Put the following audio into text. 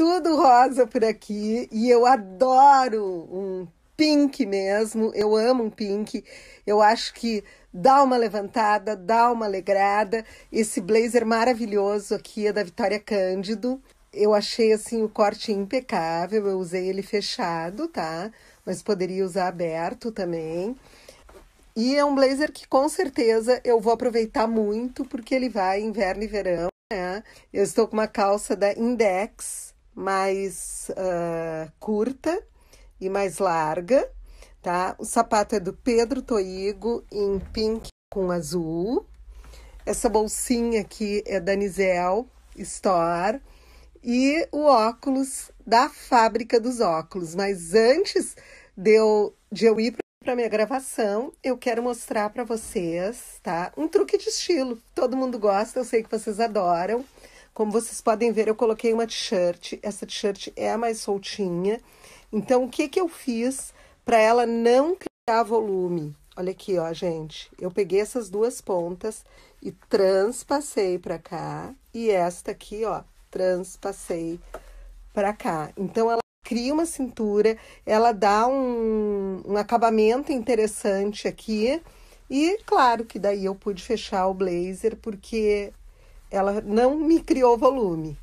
tudo rosa por aqui e eu adoro um pink mesmo. Eu amo um pink. Eu acho que dá uma levantada, dá uma alegrada. Esse blazer maravilhoso aqui é da Vitória Cândido. Eu achei assim o corte impecável. Eu usei ele fechado, tá? Mas poderia usar aberto também. E é um blazer que com certeza eu vou aproveitar muito porque ele vai inverno e verão, né? Eu estou com uma calça da Index mais uh, curta e mais larga, tá? O sapato é do Pedro Toigo em pink com azul. Essa bolsinha aqui é da Nizel Store e o óculos da fábrica dos óculos. Mas antes de eu, de eu ir para minha gravação, eu quero mostrar para vocês, tá? Um truque de estilo. Todo mundo gosta, eu sei que vocês adoram. Como vocês podem ver, eu coloquei uma t-shirt. Essa t-shirt é a mais soltinha. Então, o que, que eu fiz para ela não criar volume? Olha aqui, ó, gente. Eu peguei essas duas pontas e transpassei para cá. E esta aqui, ó, transpassei para cá. Então, ela cria uma cintura, ela dá um, um acabamento interessante aqui. E claro que daí eu pude fechar o blazer, porque ela não me criou volume.